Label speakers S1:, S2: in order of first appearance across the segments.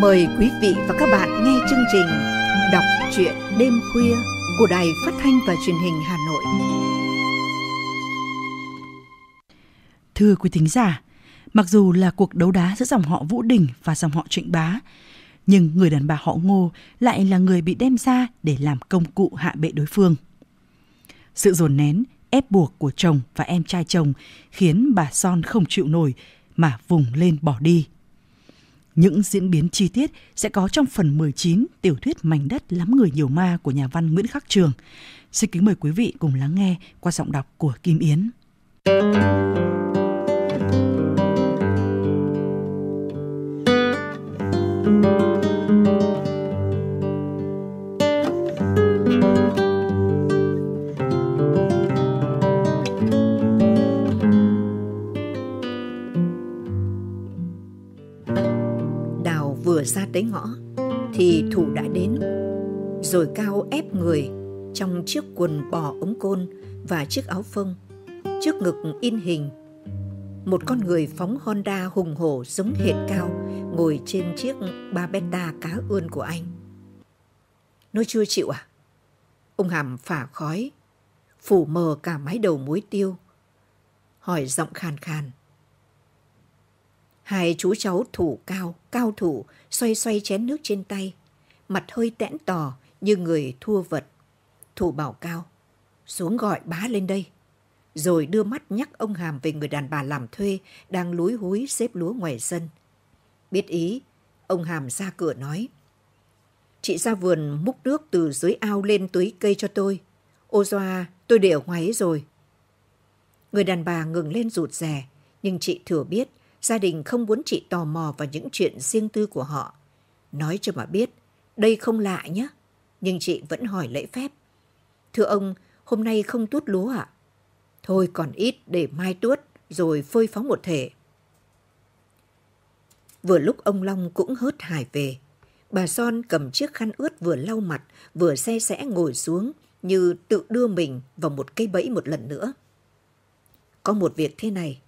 S1: mời quý vị và các bạn nghe chương trình Đọc truyện đêm khuya của Đài Phát thanh và Truyền hình Hà Nội. Thưa quý thính giả, mặc dù là cuộc đấu đá giữa dòng họ Vũ Đình và dòng họ Trịnh Bá, nhưng người đàn bà họ Ngô lại là người bị đem ra để làm công cụ hạ bệ đối phương. Sự dồn nén, ép buộc của chồng và em trai chồng khiến bà Son không chịu nổi mà vùng lên bỏ đi. Những diễn biến chi tiết sẽ có trong phần 19 tiểu thuyết Mảnh đất lắm người nhiều ma của nhà văn Nguyễn Khắc Trường. Xin kính mời quý vị cùng lắng nghe qua giọng đọc của Kim Yến. ra tới ngõ thì thủ đã đến rồi cao ép người trong chiếc quần bò ống côn và chiếc áo phông trước ngực in hình một con người phóng honda hùng hổ giống hệt cao ngồi trên chiếc ba beta cá ươn của anh nó chưa chịu à ông hàm phả khói phủ mờ cả mái đầu muối tiêu hỏi giọng khàn khàn Hai chú cháu thủ cao, cao thủ, xoay xoay chén nước trên tay. Mặt hơi tẽn tò như người thua vật. Thủ bảo cao, xuống gọi bá lên đây. Rồi đưa mắt nhắc ông Hàm về người đàn bà làm thuê đang lúi húi xếp lúa ngoài sân. Biết ý, ông Hàm ra cửa nói. Chị ra vườn múc nước từ dưới ao lên tưới cây cho tôi. Ô doa, tôi để ở ngoài ấy rồi. Người đàn bà ngừng lên rụt rè, nhưng chị thừa biết Gia đình không muốn chị tò mò vào những chuyện riêng tư của họ. Nói cho bà biết, đây không lạ nhé. Nhưng chị vẫn hỏi lễ phép. Thưa ông, hôm nay không tuốt lúa ạ? À? Thôi còn ít để mai tuốt, rồi phơi phóng một thể. Vừa lúc ông Long cũng hớt hải về, bà Son cầm chiếc khăn ướt vừa lau mặt, vừa xe sẽ ngồi xuống như tự đưa mình vào một cây bẫy một lần nữa. Có một việc thế này,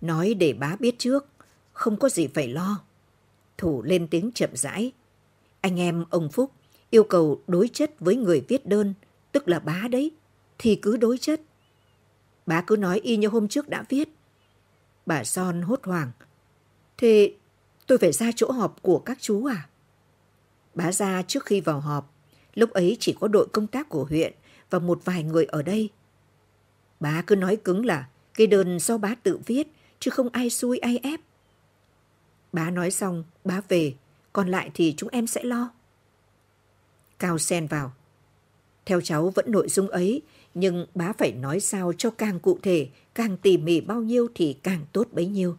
S1: Nói để bá biết trước, không có gì phải lo. Thủ lên tiếng chậm rãi. Anh em ông Phúc yêu cầu đối chất với người viết đơn, tức là bá đấy, thì cứ đối chất. Bá cứ nói y như hôm trước đã viết. Bà Son hốt hoảng. Thế tôi phải ra chỗ họp của các chú à? Bá ra trước khi vào họp, lúc ấy chỉ có đội công tác của huyện và một vài người ở đây. Bá cứ nói cứng là cái đơn do bá tự viết chứ không ai xui ai ép. Bá nói xong, bá về, còn lại thì chúng em sẽ lo. Cao sen vào. Theo cháu vẫn nội dung ấy, nhưng bá phải nói sao cho càng cụ thể, càng tỉ mỉ bao nhiêu thì càng tốt bấy nhiêu.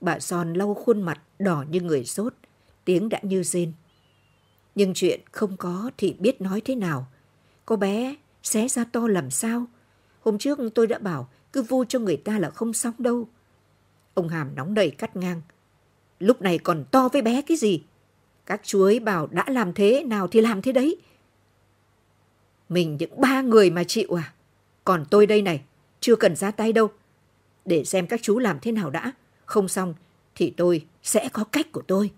S1: Bà Son lau khuôn mặt đỏ như người sốt, tiếng đã như rên. Nhưng chuyện không có thì biết nói thế nào. Cô bé xé ra to làm sao? Hôm trước tôi đã bảo cứ vu cho người ta là không xong đâu. Ông Hàm nóng đầy cắt ngang. Lúc này còn to với bé cái gì? Các chú ấy bảo đã làm thế nào thì làm thế đấy. Mình những ba người mà chịu à? Còn tôi đây này, chưa cần ra tay đâu. Để xem các chú làm thế nào đã. Không xong thì tôi sẽ có cách của tôi.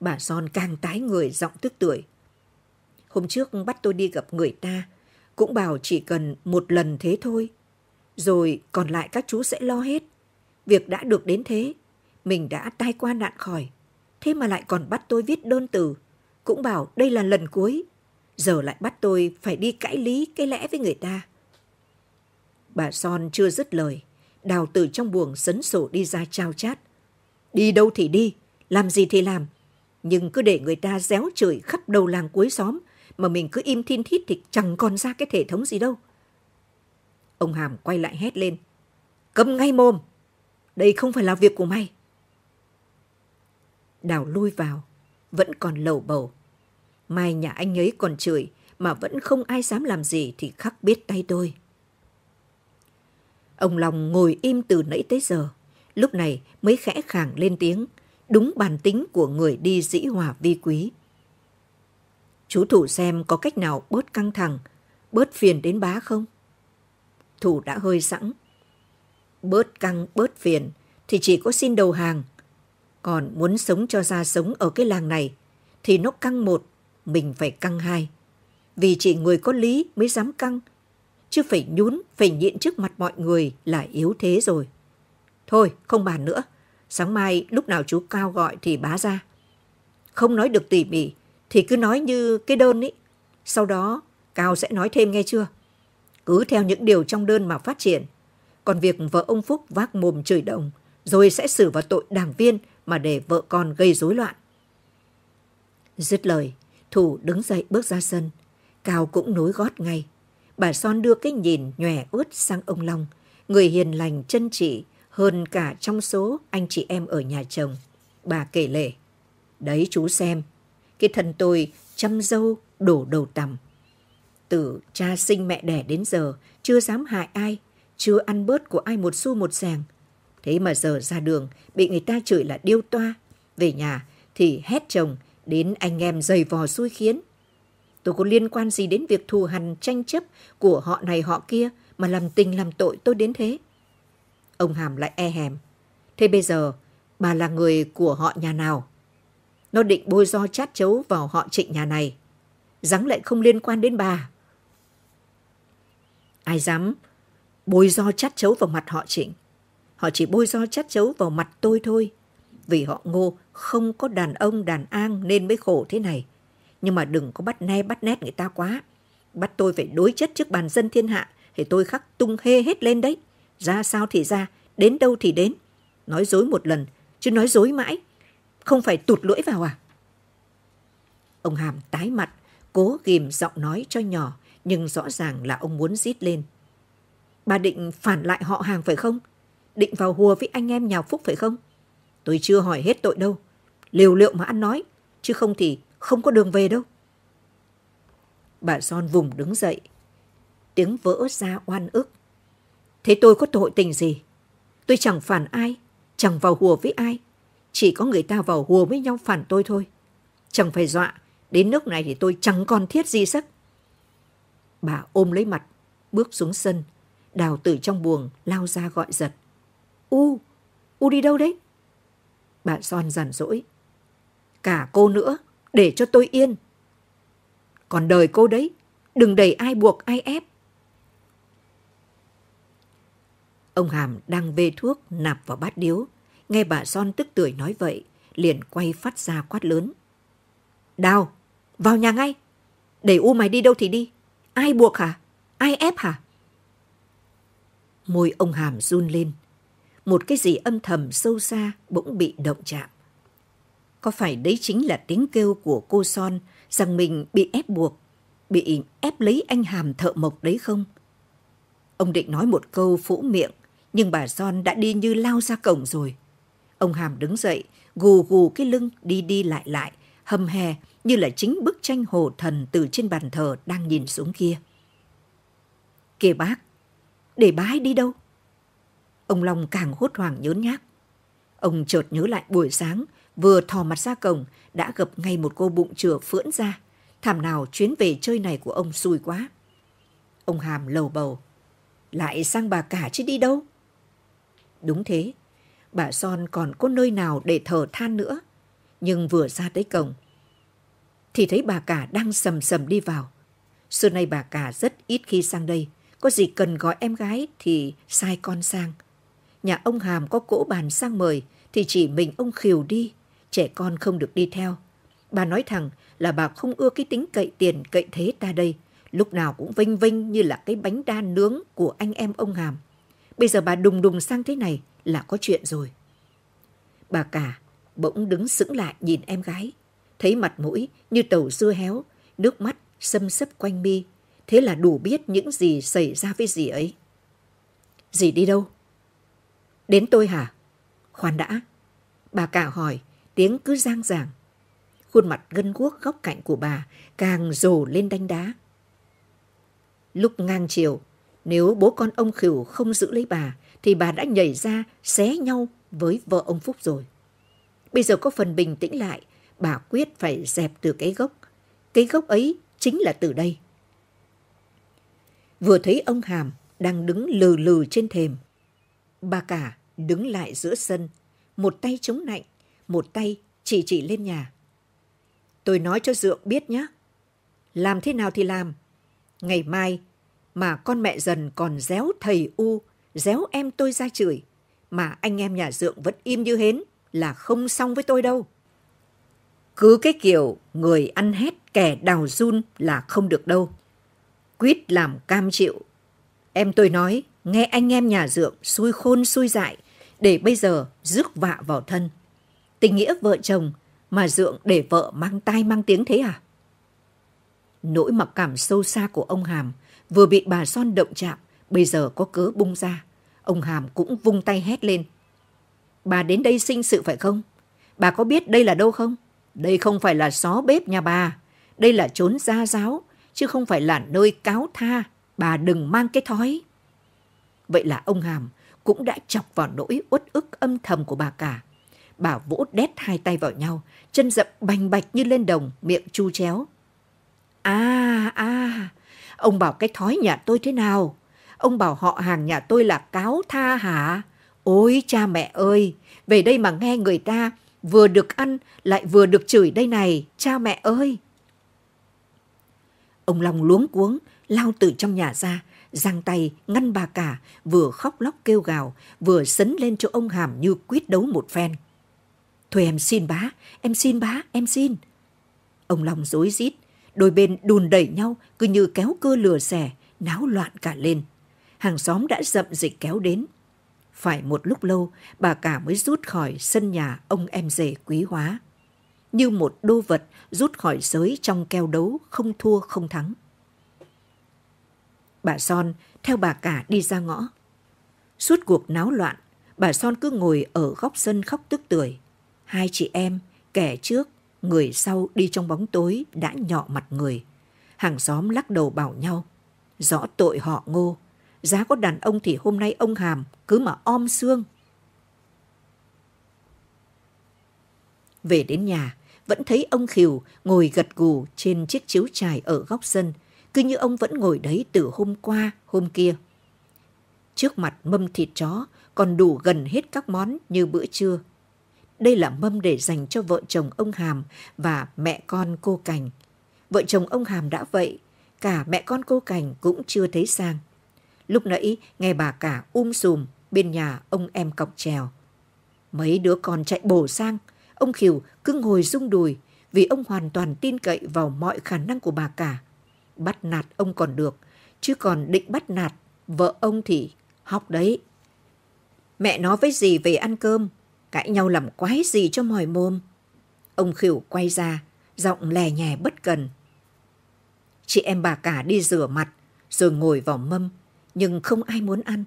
S1: Bà Son càng tái người giọng tức tuổi. Hôm trước bắt tôi đi gặp người ta cũng bảo chỉ cần một lần thế thôi rồi còn lại các chú sẽ lo hết việc đã được đến thế mình đã tai qua nạn khỏi thế mà lại còn bắt tôi viết đơn từ cũng bảo đây là lần cuối giờ lại bắt tôi phải đi cãi lý cái lẽ với người ta bà son chưa dứt lời đào từ trong buồng sấn sổ đi ra trao chát đi đâu thì đi làm gì thì làm nhưng cứ để người ta réo chửi khắp đầu làng cuối xóm mà mình cứ im thiên thít thì chẳng còn ra cái thể thống gì đâu. Ông Hàm quay lại hét lên. cầm ngay mồm! Đây không phải là việc của mày. Đào lui vào, vẫn còn lầu bầu. Mai nhà anh ấy còn chửi, mà vẫn không ai dám làm gì thì khắc biết tay tôi. Ông Long ngồi im từ nãy tới giờ, lúc này mới khẽ khàng lên tiếng, đúng bản tính của người đi dĩ hòa vi quý. Chú Thủ xem có cách nào bớt căng thẳng, bớt phiền đến bá không? Thủ đã hơi sẵn. Bớt căng, bớt phiền thì chỉ có xin đầu hàng. Còn muốn sống cho ra sống ở cái làng này thì nó căng một, mình phải căng hai. Vì chỉ người có lý mới dám căng, chứ phải nhún, phải nhịn trước mặt mọi người là yếu thế rồi. Thôi, không bàn nữa. Sáng mai lúc nào chú Cao gọi thì bá ra. Không nói được tỉ mỉ, thì cứ nói như cái đơn ấy. Sau đó, Cao sẽ nói thêm nghe chưa? Cứ theo những điều trong đơn mà phát triển. Còn việc vợ ông Phúc vác mồm chửi đồng, rồi sẽ xử vào tội đảng viên mà để vợ con gây rối loạn. Dứt lời, Thủ đứng dậy bước ra sân. Cao cũng nối gót ngay. Bà Son đưa cái nhìn nhòe ướt sang ông Long, người hiền lành chân trị hơn cả trong số anh chị em ở nhà chồng. Bà kể lể. Đấy chú xem, cái thần tôi chăm dâu đổ đầu tằm. Từ cha sinh mẹ đẻ đến giờ, chưa dám hại ai, chưa ăn bớt của ai một xu một sàng. Thế mà giờ ra đường, bị người ta chửi là điêu toa. Về nhà thì hét chồng, đến anh em giày vò xui khiến. Tôi có liên quan gì đến việc thù hằn tranh chấp của họ này họ kia mà làm tình làm tội tôi đến thế? Ông Hàm lại e hèm. Thế bây giờ, bà là người của họ nhà nào? Nó định bôi do chát chấu vào họ trịnh nhà này. Rắn lại không liên quan đến bà. Ai dám bôi do chát chấu vào mặt họ trịnh. Họ chỉ bôi do chát chấu vào mặt tôi thôi. Vì họ ngô không có đàn ông đàn an nên mới khổ thế này. Nhưng mà đừng có bắt ne bắt nét người ta quá. Bắt tôi phải đối chất trước bàn dân thiên hạ thì tôi khắc tung hê hết lên đấy. Ra sao thì ra, đến đâu thì đến. Nói dối một lần, chứ nói dối mãi không phải tụt lưỡi vào à? Ông Hàm tái mặt, cố ghim giọng nói cho nhỏ, nhưng rõ ràng là ông muốn rít lên. Bà định phản lại họ hàng phải không? Định vào hùa với anh em nhà Phúc phải không? Tôi chưa hỏi hết tội đâu. Liều liệu mà ăn nói, chứ không thì không có đường về đâu. Bà Son vùng đứng dậy. Tiếng vỡ ra oan ức. Thế tôi có tội tình gì? Tôi chẳng phản ai, chẳng vào hùa với ai, chỉ có người ta vào hùa với nhau phản tôi thôi. Chẳng phải dọa, đến nước này thì tôi chẳng còn thiết gì sắc. Bà ôm lấy mặt, bước xuống sân, đào từ trong buồng lao ra gọi giật. U, U đi đâu đấy? Bà Son giản dỗi. Cả cô nữa, để cho tôi yên. Còn đời cô đấy, đừng đẩy ai buộc ai ép. Ông Hàm đang vê thuốc nạp vào bát điếu, Nghe bà Son tức tưởi nói vậy, liền quay phát ra quát lớn. Đào, vào nhà ngay. Để u mày đi đâu thì đi. Ai buộc hả? Ai ép hả? Môi ông Hàm run lên. Một cái gì âm thầm sâu xa bỗng bị động chạm. Có phải đấy chính là tiếng kêu của cô Son rằng mình bị ép buộc, bị ép lấy anh Hàm thợ mộc đấy không? Ông định nói một câu phũ miệng, nhưng bà Son đã đi như lao ra cổng rồi. Ông Hàm đứng dậy, gù gù cái lưng đi đi lại lại, hầm hè như là chính bức tranh hồ thần từ trên bàn thờ đang nhìn xuống kia. Kìa bác, để bái đi đâu? Ông Long càng hốt hoảng nhớn nhác. Ông chợt nhớ lại buổi sáng, vừa thò mặt ra cổng, đã gặp ngay một cô bụng chừa phưỡn ra. Thảm nào chuyến về chơi này của ông xui quá. Ông Hàm lầu bầu. Lại sang bà cả chứ đi đâu? Đúng thế, bà Son còn có nơi nào để thở than nữa. Nhưng vừa ra tới cổng, thì thấy bà cả đang sầm sầm đi vào. Xưa nay bà cả rất ít khi sang đây, có gì cần gọi em gái thì sai con sang. Nhà ông Hàm có cỗ bàn sang mời thì chỉ mình ông Khiều đi, trẻ con không được đi theo. Bà nói thẳng là bà không ưa cái tính cậy tiền cậy thế ta đây, lúc nào cũng vinh vinh như là cái bánh đa nướng của anh em ông Hàm. Bây giờ bà đùng đùng sang thế này là có chuyện rồi. Bà cả bỗng đứng sững lại nhìn em gái. Thấy mặt mũi như tàu dưa héo, nước mắt xâm sấp quanh mi. Thế là đủ biết những gì xảy ra với dì ấy. Dì đi đâu? Đến tôi hả? Khoan đã. Bà cả hỏi, tiếng cứ giang giảng. Khuôn mặt gân guốc góc cạnh của bà càng rồ lên đánh đá. Lúc ngang chiều, nếu bố con ông Khỉu không giữ lấy bà, thì bà đã nhảy ra xé nhau với vợ ông Phúc rồi. Bây giờ có phần bình tĩnh lại, bà quyết phải dẹp từ cái gốc. Cái gốc ấy chính là từ đây. Vừa thấy ông Hàm đang đứng lừ lừ trên thềm. Bà cả đứng lại giữa sân, một tay chống lạnh, một tay chỉ chỉ lên nhà. Tôi nói cho Dượng biết nhé. Làm thế nào thì làm. Ngày mai mà con mẹ dần còn déo thầy u, déo em tôi ra chửi, mà anh em nhà dượng vẫn im như hến là không xong với tôi đâu. Cứ cái kiểu người ăn hết kẻ đào run là không được đâu. Quyết làm cam chịu. Em tôi nói, nghe anh em nhà dượng xui khôn xui dại, để bây giờ rước vạ vào thân. Tình nghĩa vợ chồng mà dượng để vợ mang tai mang tiếng thế à? Nỗi mặc cảm sâu xa của ông Hàm vừa bị bà Son động chạm, bây giờ có cớ bung ra. Ông Hàm cũng vung tay hét lên. Bà đến đây sinh sự phải không? Bà có biết đây là đâu không? Đây không phải là xó bếp nhà bà. Đây là chốn gia giáo, chứ không phải là nơi cáo tha. Bà đừng mang cái thói. Vậy là ông Hàm cũng đã chọc vào nỗi uất ức âm thầm của bà cả. Bà vỗ đét hai tay vào nhau, chân dậm bành bạch như lên đồng, miệng chu chéo. À, à, Ông bảo cái thói nhà tôi thế nào? Ông bảo họ hàng nhà tôi là cáo tha hả? Ôi cha mẹ ơi, về đây mà nghe người ta vừa được ăn lại vừa được chửi đây này, cha mẹ ơi. Ông Long luống cuống, lao từ trong nhà ra, giang tay ngăn bà cả, vừa khóc lóc kêu gào, vừa sấn lên cho ông Hàm như quyết đấu một phen. Thôi em xin bá, em xin bá, em xin. Ông Long dối rít, Đôi bên đùn đẩy nhau, cứ như kéo cưa lừa xẻ, náo loạn cả lên. Hàng xóm đã dậm dịch kéo đến. Phải một lúc lâu, bà cả mới rút khỏi sân nhà ông em rể quý hóa. Như một đô vật rút khỏi giới trong keo đấu không thua không thắng. Bà Son theo bà cả đi ra ngõ. Suốt cuộc náo loạn, bà Son cứ ngồi ở góc sân khóc tức tưởi. Hai chị em, kẻ trước, người sau đi trong bóng tối đã nhọ mặt người. Hàng xóm lắc đầu bảo nhau, rõ tội họ ngô, giá có đàn ông thì hôm nay ông Hàm cứ mà om xương. Về đến nhà, vẫn thấy ông Khỉu ngồi gật gù trên chiếc chiếu trải ở góc sân, cứ như ông vẫn ngồi đấy từ hôm qua, hôm kia. Trước mặt mâm thịt chó còn đủ gần hết các món như bữa trưa. Đây là mâm để dành cho vợ chồng ông Hàm và mẹ con cô Cành. Vợ chồng ông Hàm đã vậy, cả mẹ con cô Cành cũng chưa thấy sang. Lúc nãy nghe bà cả um sùm bên nhà ông em cọc trèo. Mấy đứa con chạy bổ sang, ông Khỉu cứ ngồi rung đùi vì ông hoàn toàn tin cậy vào mọi khả năng của bà cả. Bắt nạt ông còn được, chứ còn định bắt nạt, vợ ông thì học đấy. Mẹ nói với gì về ăn cơm, cãi nhau làm quái gì cho mỏi mồm. Ông khỉu quay ra, giọng lè nhè bất cần. Chị em bà cả đi rửa mặt, rồi ngồi vào mâm, nhưng không ai muốn ăn.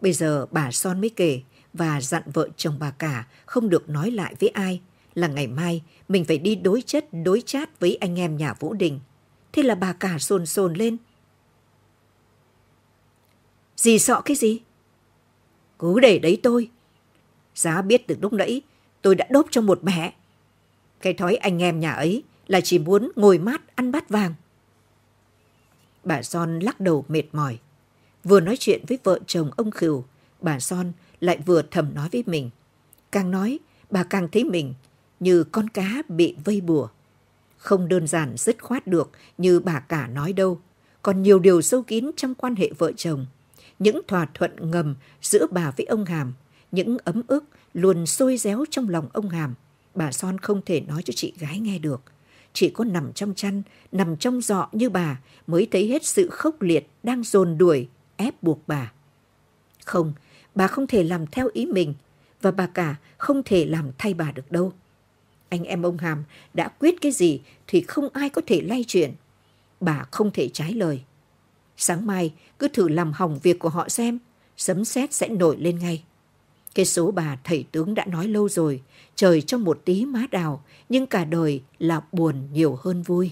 S1: Bây giờ bà Son mới kể và dặn vợ chồng bà cả không được nói lại với ai là ngày mai mình phải đi đối chất đối chát với anh em nhà Vũ Đình. Thế là bà cả sồn sồn lên. gì sợ cái gì? Cứ để đấy tôi, Giá biết từ lúc nãy, tôi đã đốt cho một mẹ. Cái thói anh em nhà ấy là chỉ muốn ngồi mát ăn bát vàng. Bà Son lắc đầu mệt mỏi. Vừa nói chuyện với vợ chồng ông Khửu, bà Son lại vừa thầm nói với mình. Càng nói, bà càng thấy mình như con cá bị vây bùa. Không đơn giản dứt khoát được như bà cả nói đâu. Còn nhiều điều sâu kín trong quan hệ vợ chồng. Những thỏa thuận ngầm giữa bà với ông Hàm những ấm ức luôn sôi réo trong lòng ông Hàm. Bà Son không thể nói cho chị gái nghe được. Chỉ có nằm trong chăn, nằm trong dọ như bà mới thấy hết sự khốc liệt đang dồn đuổi, ép buộc bà. Không, bà không thể làm theo ý mình và bà cả không thể làm thay bà được đâu. Anh em ông Hàm đã quyết cái gì thì không ai có thể lay chuyển. Bà không thể trái lời. Sáng mai cứ thử làm hỏng việc của họ xem, sấm sét sẽ nổi lên ngay. Cái số bà thầy tướng đã nói lâu rồi, trời cho một tí má đào, nhưng cả đời là buồn nhiều hơn vui.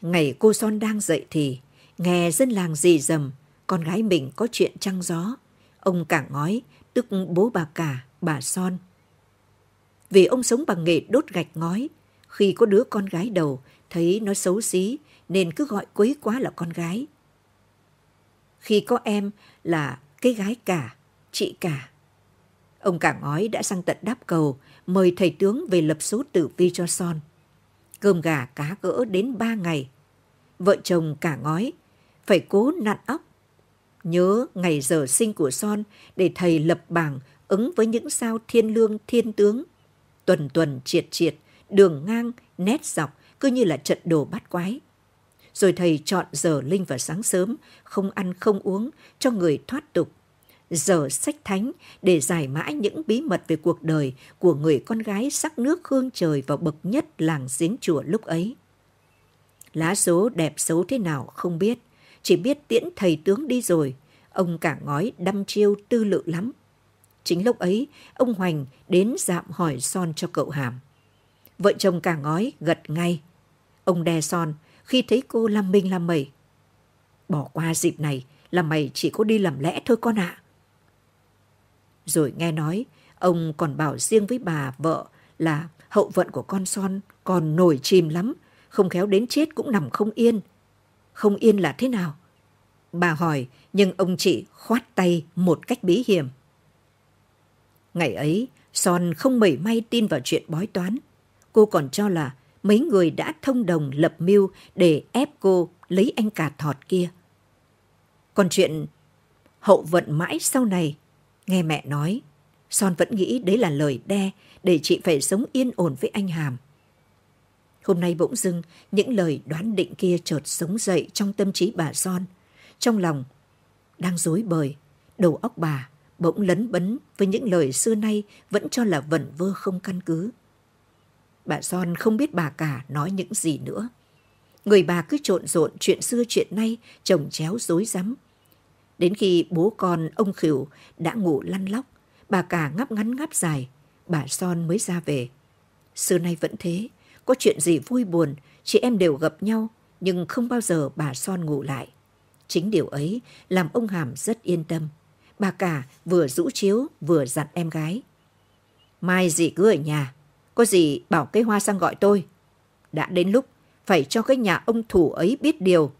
S1: Ngày cô Son đang dậy thì, nghe dân làng dì dầm, con gái mình có chuyện trăng gió. Ông cả ngói, tức bố bà cả, bà Son. Vì ông sống bằng nghề đốt gạch ngói, khi có đứa con gái đầu, thấy nó xấu xí, nên cứ gọi quấy quá là con gái. Khi có em là cái gái cả, chị cả. Ông cả ngói đã sang tận đáp cầu, mời thầy tướng về lập số tử vi cho son. Cơm gà cá gỡ đến ba ngày. Vợ chồng cả ngói, phải cố nặn óc. Nhớ ngày giờ sinh của son để thầy lập bảng ứng với những sao thiên lương thiên tướng. Tuần tuần triệt triệt, đường ngang, nét dọc cứ như là trận đồ bắt quái rồi thầy chọn giờ linh vào sáng sớm, không ăn không uống, cho người thoát tục. Giờ sách thánh để giải mã những bí mật về cuộc đời của người con gái sắc nước hương trời vào bậc nhất làng giếng chùa lúc ấy. Lá số đẹp xấu thế nào không biết, chỉ biết tiễn thầy tướng đi rồi, ông cả ngói đăm chiêu tư lự lắm. Chính lúc ấy, ông Hoành đến dạm hỏi son cho cậu Hàm. Vợ chồng cả ngói gật ngay. Ông đe son, khi thấy cô làm mình làm mẩy. Bỏ qua dịp này là mày chỉ có đi làm lẽ thôi con ạ. À. Rồi nghe nói, ông còn bảo riêng với bà vợ là hậu vận của con son còn nổi chìm lắm, không khéo đến chết cũng nằm không yên. Không yên là thế nào? Bà hỏi, nhưng ông chị khoát tay một cách bí hiểm. Ngày ấy, Son không mẩy may tin vào chuyện bói toán. Cô còn cho là mấy người đã thông đồng lập mưu để ép cô lấy anh cà thọt kia. Còn chuyện hậu vận mãi sau này, nghe mẹ nói, Son vẫn nghĩ đấy là lời đe để chị phải sống yên ổn với anh Hàm. Hôm nay bỗng dưng, những lời đoán định kia chợt sống dậy trong tâm trí bà Son. Trong lòng, đang dối bời, đầu óc bà bỗng lấn bấn với những lời xưa nay vẫn cho là vẩn vơ không căn cứ bà Son không biết bà cả nói những gì nữa. Người bà cứ trộn rộn chuyện xưa chuyện nay, chồng chéo dối rắm. Đến khi bố con ông Khỉu đã ngủ lăn lóc, bà cả ngáp ngắn ngáp dài, bà Son mới ra về. Xưa nay vẫn thế, có chuyện gì vui buồn, chị em đều gặp nhau, nhưng không bao giờ bà Son ngủ lại. Chính điều ấy làm ông Hàm rất yên tâm. Bà cả vừa rũ chiếu vừa dặn em gái. Mai gì cứ ở nhà, có gì bảo cây hoa sang gọi tôi. Đã đến lúc phải cho cái nhà ông thủ ấy biết điều.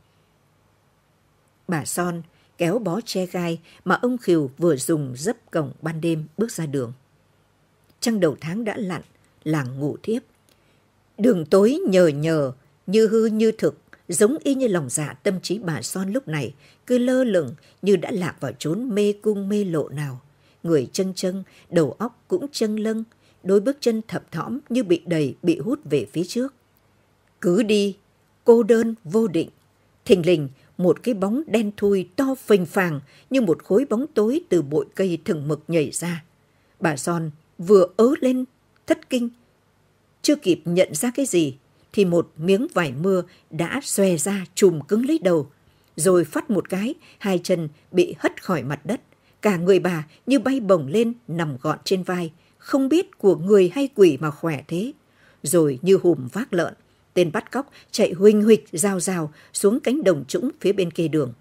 S1: Bà Son kéo bó che gai mà ông Khiều vừa dùng dấp cổng ban đêm bước ra đường. Trăng đầu tháng đã lặn, làng ngủ thiếp. Đường tối nhờ nhờ, như hư như thực, giống y như lòng dạ tâm trí bà Son lúc này, cứ lơ lửng như đã lạc vào chốn mê cung mê lộ nào. Người chân chân, đầu óc cũng chân lâng, đôi bước chân thập thõm như bị đầy bị hút về phía trước. Cứ đi, cô đơn, vô định. Thình lình, một cái bóng đen thui to phình phàng như một khối bóng tối từ bụi cây thừng mực nhảy ra. Bà Son vừa ớ lên, thất kinh. Chưa kịp nhận ra cái gì, thì một miếng vải mưa đã xòe ra chùm cứng lấy đầu. Rồi phát một cái, hai chân bị hất khỏi mặt đất. Cả người bà như bay bổng lên nằm gọn trên vai, không biết của người hay quỷ mà khỏe thế. Rồi như hùm vác lợn, tên bắt cóc chạy huỳnh huỵch rào rào xuống cánh đồng trũng phía bên kia đường.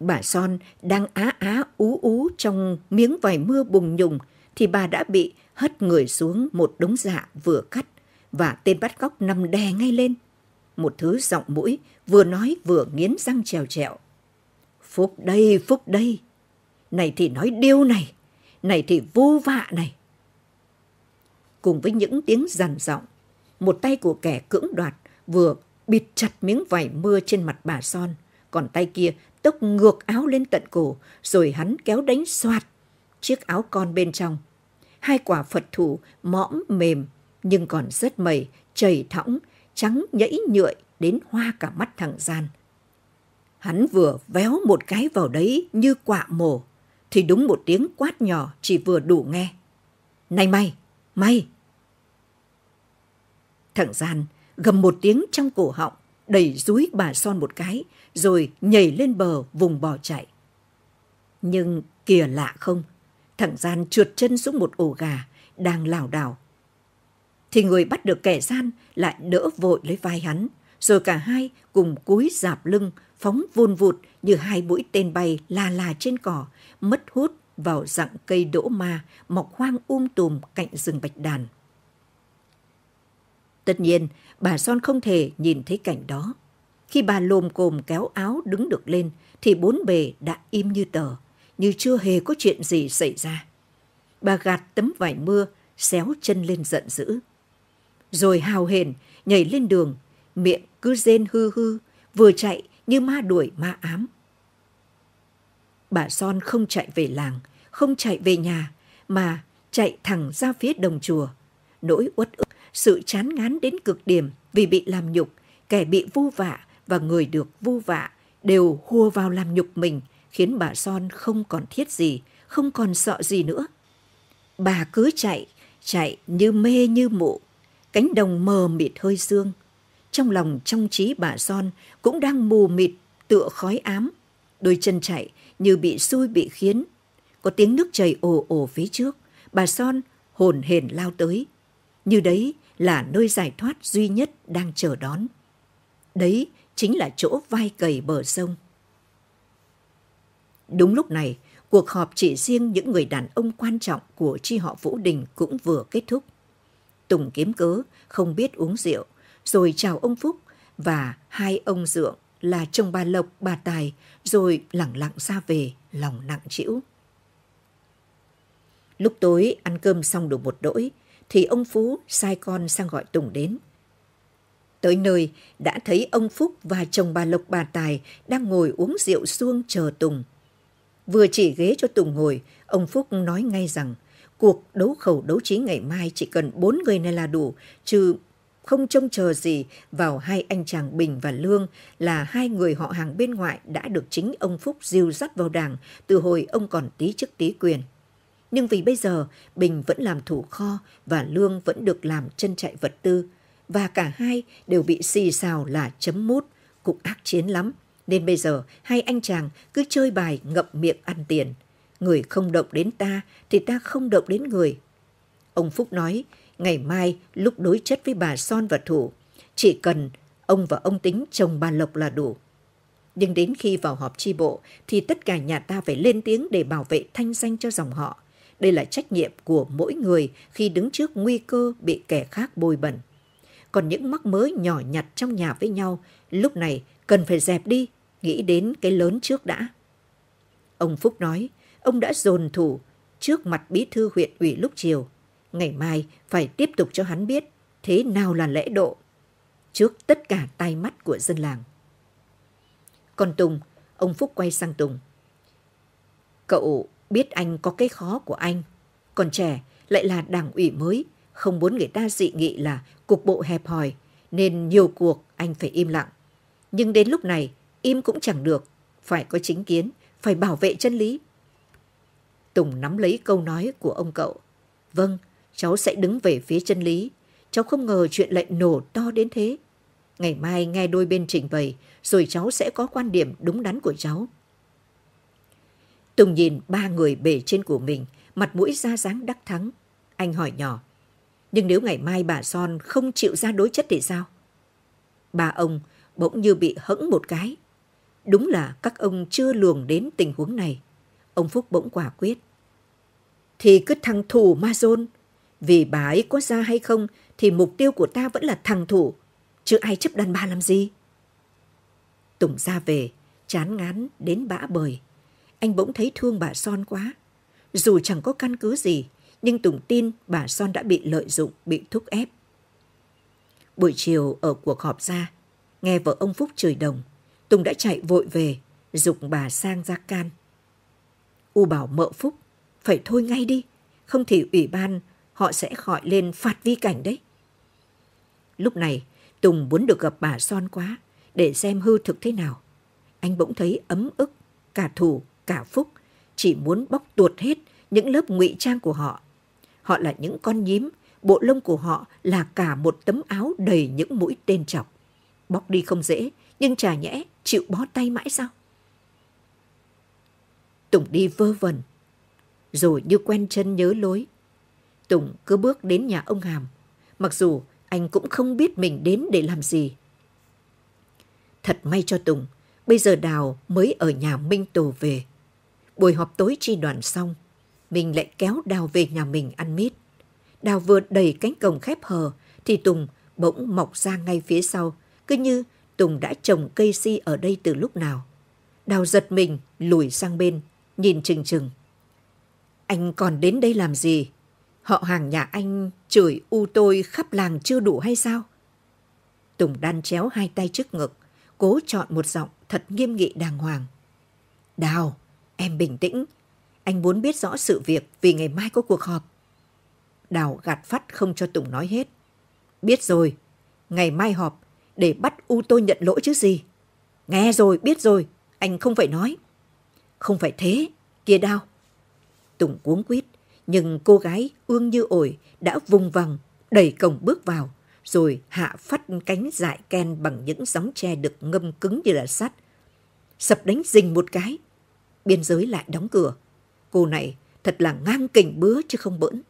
S1: Bà Son đang á á ú ú trong miếng vải mưa bùng nhùng thì bà đã bị hất người xuống một đống dạ vừa cắt và tên bắt cóc nằm đè ngay lên. Một thứ giọng mũi vừa nói vừa nghiến răng trèo trèo. Phúc đây, phúc đây. Này thì nói điêu này, này thì vô vạ này cùng với những tiếng dằn giọng. Một tay của kẻ cưỡng đoạt vừa bịt chặt miếng vải mưa trên mặt bà Son, còn tay kia tốc ngược áo lên tận cổ, rồi hắn kéo đánh xoạt chiếc áo con bên trong. Hai quả Phật thủ mõm mềm nhưng còn rất mẩy, chảy thõng, trắng nhẫy nhựa đến hoa cả mắt thằng gian. Hắn vừa véo một cái vào đấy như quạ mổ, thì đúng một tiếng quát nhỏ chỉ vừa đủ nghe. Này mày, mày, Thằng gian gầm một tiếng trong cổ họng, đẩy rúi bà son một cái, rồi nhảy lên bờ vùng bò chạy. Nhưng kìa lạ không, thằng gian trượt chân xuống một ổ gà, đang lảo đảo. Thì người bắt được kẻ gian lại đỡ vội lấy vai hắn, rồi cả hai cùng cúi dạp lưng, phóng vun vụt như hai mũi tên bay la la trên cỏ, mất hút vào dặng cây đỗ ma mọc hoang um tùm cạnh rừng bạch đàn. Tất nhiên, bà Son không thể nhìn thấy cảnh đó. Khi bà lồm cồm kéo áo đứng được lên, thì bốn bề đã im như tờ, như chưa hề có chuyện gì xảy ra. Bà gạt tấm vải mưa, xéo chân lên giận dữ. Rồi hào hển nhảy lên đường, miệng cứ rên hư hư, vừa chạy như ma đuổi ma ám. Bà Son không chạy về làng, không chạy về nhà, mà chạy thẳng ra phía đồng chùa. Nỗi uất ức sự chán ngán đến cực điểm vì bị làm nhục, kẻ bị vu vạ và người được vu vạ đều hua vào làm nhục mình, khiến bà Son không còn thiết gì, không còn sợ gì nữa. Bà cứ chạy, chạy như mê như mụ, cánh đồng mờ mịt hơi sương. Trong lòng trong trí bà Son cũng đang mù mịt, tựa khói ám. Đôi chân chạy như bị xui bị khiến. Có tiếng nước chảy ồ ồ phía trước, bà Son hồn hển lao tới. Như đấy là nơi giải thoát duy nhất đang chờ đón. Đấy chính là chỗ vai cầy bờ sông. Đúng lúc này, cuộc họp chỉ riêng những người đàn ông quan trọng của chi họ Vũ Đình cũng vừa kết thúc. Tùng kiếm cớ, không biết uống rượu, rồi chào ông Phúc và hai ông dượng là chồng bà Lộc, bà Tài, rồi lặng lặng ra về, lòng nặng trĩu. Lúc tối ăn cơm xong đủ một đỗi, thì ông Phú sai con sang gọi Tùng đến. Tới nơi, đã thấy ông Phúc và chồng bà Lộc bà Tài đang ngồi uống rượu suông chờ Tùng. Vừa chỉ ghế cho Tùng ngồi, ông Phúc nói ngay rằng cuộc đấu khẩu đấu trí ngày mai chỉ cần bốn người này là đủ, chứ không trông chờ gì vào hai anh chàng Bình và Lương là hai người họ hàng bên ngoại đã được chính ông Phúc diêu dắt vào đảng từ hồi ông còn tí chức tí quyền nhưng vì bây giờ Bình vẫn làm thủ kho và Lương vẫn được làm chân chạy vật tư, và cả hai đều bị xì xào là chấm mút, cũng ác chiến lắm. Nên bây giờ hai anh chàng cứ chơi bài ngậm miệng ăn tiền. Người không động đến ta thì ta không động đến người. Ông Phúc nói, ngày mai lúc đối chất với bà Son và Thủ, chỉ cần ông và ông tính chồng bà Lộc là đủ. Nhưng đến khi vào họp tri bộ thì tất cả nhà ta phải lên tiếng để bảo vệ thanh danh cho dòng họ. Đây là trách nhiệm của mỗi người khi đứng trước nguy cơ bị kẻ khác bôi bẩn. Còn những mắc mớ nhỏ nhặt trong nhà với nhau, lúc này cần phải dẹp đi, nghĩ đến cái lớn trước đã. Ông Phúc nói, ông đã dồn thủ trước mặt bí thư huyện ủy lúc chiều. Ngày mai phải tiếp tục cho hắn biết thế nào là lễ độ trước tất cả tai mắt của dân làng. Còn Tùng, ông Phúc quay sang Tùng. Cậu biết anh có cái khó của anh. Còn trẻ lại là đảng ủy mới, không muốn người ta dị nghị là cục bộ hẹp hòi, nên nhiều cuộc anh phải im lặng. Nhưng đến lúc này, im cũng chẳng được, phải có chính kiến, phải bảo vệ chân lý. Tùng nắm lấy câu nói của ông cậu. Vâng, cháu sẽ đứng về phía chân lý. Cháu không ngờ chuyện lại nổ to đến thế. Ngày mai nghe đôi bên trình bày, rồi cháu sẽ có quan điểm đúng đắn của cháu. Tùng nhìn ba người bề trên của mình, mặt mũi ra dáng đắc thắng. Anh hỏi nhỏ, nhưng nếu ngày mai bà Son không chịu ra đối chất thì sao? Ba ông bỗng như bị hẫng một cái. Đúng là các ông chưa luồng đến tình huống này. Ông Phúc bỗng quả quyết. Thì cứ thằng thủ ma dôn. Vì bà ấy có ra hay không thì mục tiêu của ta vẫn là thằng thủ. Chứ ai chấp đàn bà làm gì? Tùng ra về, chán ngán đến bã bời anh bỗng thấy thương bà Son quá. Dù chẳng có căn cứ gì, nhưng Tùng tin bà Son đã bị lợi dụng, bị thúc ép. Buổi chiều ở cuộc họp ra, nghe vợ ông Phúc chửi đồng, Tùng đã chạy vội về, dục bà sang ra can. U bảo mợ Phúc, phải thôi ngay đi, không thì ủy ban họ sẽ gọi lên phạt vi cảnh đấy. Lúc này, Tùng muốn được gặp bà Son quá, để xem hư thực thế nào. Anh bỗng thấy ấm ức, cả thù cả Phúc chỉ muốn bóc tuột hết những lớp ngụy trang của họ. Họ là những con nhím, bộ lông của họ là cả một tấm áo đầy những mũi tên chọc. Bóc đi không dễ, nhưng chả nhẽ chịu bó tay mãi sao? Tùng đi vơ vẩn, rồi như quen chân nhớ lối. Tùng cứ bước đến nhà ông Hàm, mặc dù anh cũng không biết mình đến để làm gì. Thật may cho Tùng, bây giờ Đào mới ở nhà Minh Tổ về buổi họp tối tri đoàn xong, mình lại kéo Đào về nhà mình ăn mít. Đào vừa đẩy cánh cổng khép hờ, thì Tùng bỗng mọc ra ngay phía sau, cứ như Tùng đã trồng cây si ở đây từ lúc nào. Đào giật mình, lùi sang bên, nhìn chừng chừng. Anh còn đến đây làm gì? Họ hàng nhà anh chửi u tôi khắp làng chưa đủ hay sao? Tùng đan chéo hai tay trước ngực, cố chọn một giọng thật nghiêm nghị đàng hoàng. Đào, Em bình tĩnh, anh muốn biết rõ sự việc vì ngày mai có cuộc họp. Đào gạt phát không cho Tùng nói hết. Biết rồi, ngày mai họp để bắt U tôi nhận lỗi chứ gì. Nghe rồi, biết rồi, anh không phải nói. Không phải thế, kia đau. Tùng cuống quýt, nhưng cô gái ương như ổi đã vùng vằng, đẩy cổng bước vào, rồi hạ phát cánh dại ken bằng những gióng tre được ngâm cứng như là sắt. Sập đánh rình một cái, biên giới lại đóng cửa. Cô này thật là ngang kình bứa chứ không bỡn.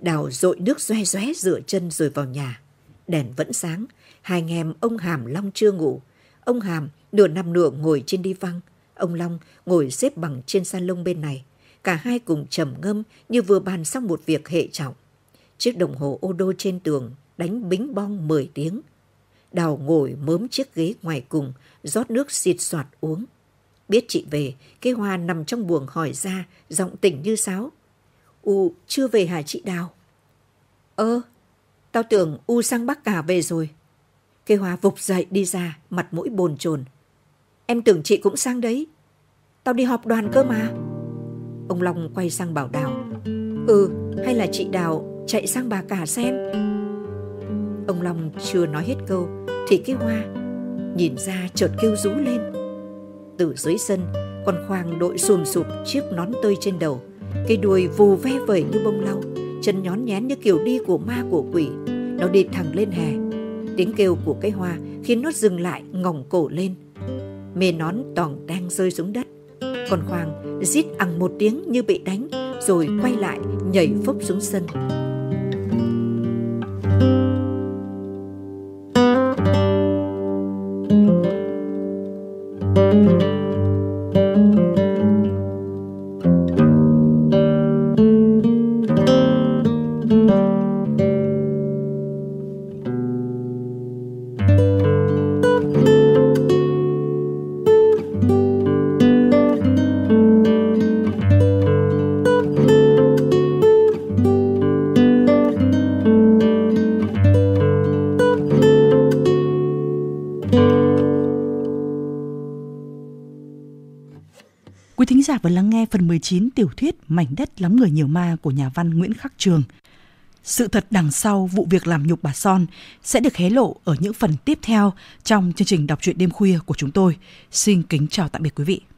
S1: Đào dội nước doe xoé rửa chân rồi vào nhà. Đèn vẫn sáng, hai anh em ông Hàm Long chưa ngủ. Ông Hàm nửa nằm nửa ngồi trên đi văng. Ông Long ngồi xếp bằng trên san lông bên này. Cả hai cùng trầm ngâm như vừa bàn xong một việc hệ trọng. Chiếc đồng hồ ô đô trên tường đánh bính bong 10 tiếng. Đào ngồi mớm chiếc ghế ngoài cùng, rót nước xịt soạt uống. Biết chị về, cái hoa nằm trong buồng hỏi ra, giọng tỉnh như sáo. U chưa về hả chị Đào? Ơ, ờ, tao tưởng U sang Bắc cả về rồi. Cây hoa vục dậy đi ra, mặt mũi bồn chồn. Em tưởng chị cũng sang đấy. Tao đi họp đoàn cơ mà. Ông Long quay sang bảo Đào. Ừ, hay là chị Đào chạy sang bà cả xem. Ông Long chưa nói hết câu, thì cái hoa nhìn ra chợt kêu rú lên từ dưới sân con khoang đội xùm sụp chiếc nón tơi trên đầu cái đuôi vù ve vẩy như bông lau chân nhón nhén như kiểu đi của ma của quỷ nó đi thẳng lên hè tiếng kêu của cây hoa khiến nó dừng lại ngỏng cổ lên mê nón tỏng đang rơi xuống đất con khoang rít ằng một tiếng như bị đánh rồi quay lại nhảy phốc xuống sân mảnh đất lắm người nhiều ma của nhà văn Nguyễn Khắc Trường. Sự thật đằng sau vụ việc làm nhục bà Son sẽ được hé lộ ở những phần tiếp theo trong chương trình đọc truyện đêm khuya của chúng tôi. Xin kính chào tạm biệt quý vị.